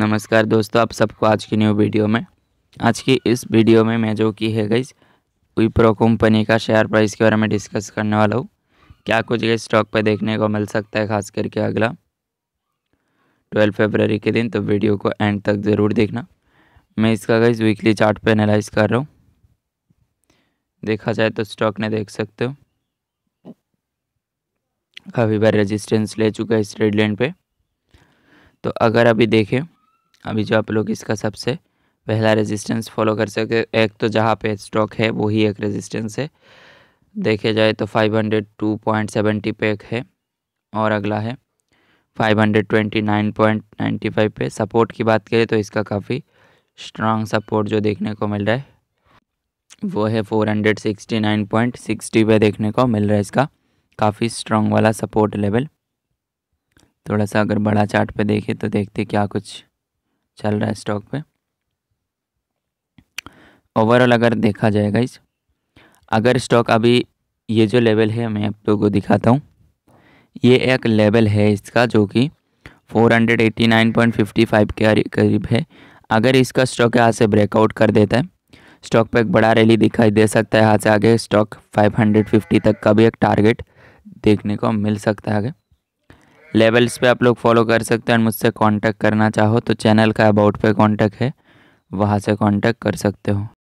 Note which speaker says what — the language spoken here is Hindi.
Speaker 1: नमस्कार दोस्तों आप सबको आज की न्यू वीडियो में आज की इस वीडियो में मैं जो की है गई विप्रो कंपनी का शेयर प्राइस के बारे में डिस्कस करने वाला हूँ क्या कुछ गई स्टॉक पर देखने को मिल सकता है खास करके अगला ट्वेल्व फेबररी के दिन तो वीडियो को एंड तक ज़रूर देखना मैं इसका गई वीकली चार्ट एनालाइज कर रहा हूँ देखा जाए तो स्टॉक ने देख सकते हो काफ़ी बार रेजिस्टेंस ले चुका है इस ट्रेड लाइन पे तो अगर अभी देखें अभी जो आप लोग इसका सबसे पहला रेजिस्टेंस फॉलो कर सकते एक तो जहाँ पे स्टॉक है वही एक रेजिस्टेंस है देखे जाए तो 502.70 पे एक है और अगला है 529.95 पे सपोर्ट की बात करें तो इसका काफ़ी स्ट्रांग सपोर्ट जो देखने को मिल रहा है वो है 469.60 पे देखने को मिल रहा है इसका काफ़ी स्ट्रांग वाला सपोर्ट लेवल थोड़ा सा अगर बड़ा चार्ट पे देखें तो देखते क्या कुछ चल रहा है स्टॉक पे ओवरऑल अगर देखा जाएगा इस अगर स्टॉक अभी ये जो लेवल है मैं आप लोगों को दिखाता हूँ ये एक लेवल है इसका जो कि 489.55 के करीब है अगर इसका स्टॉक यहाँ से ब्रेकआउट कर देता है स्टॉक पर एक बड़ा रैली दिखाई दे सकता है यहाँ से आगे स्टॉक 550 तक का भी एक टारगेट देखने को मिल सकता है आगे लेवल्स पे आप लोग फॉलो कर सकते हैं मुझसे कांटेक्ट करना चाहो तो चैनल का अबाउट पे कांटेक्ट है वहाँ से कांटेक्ट कर सकते हो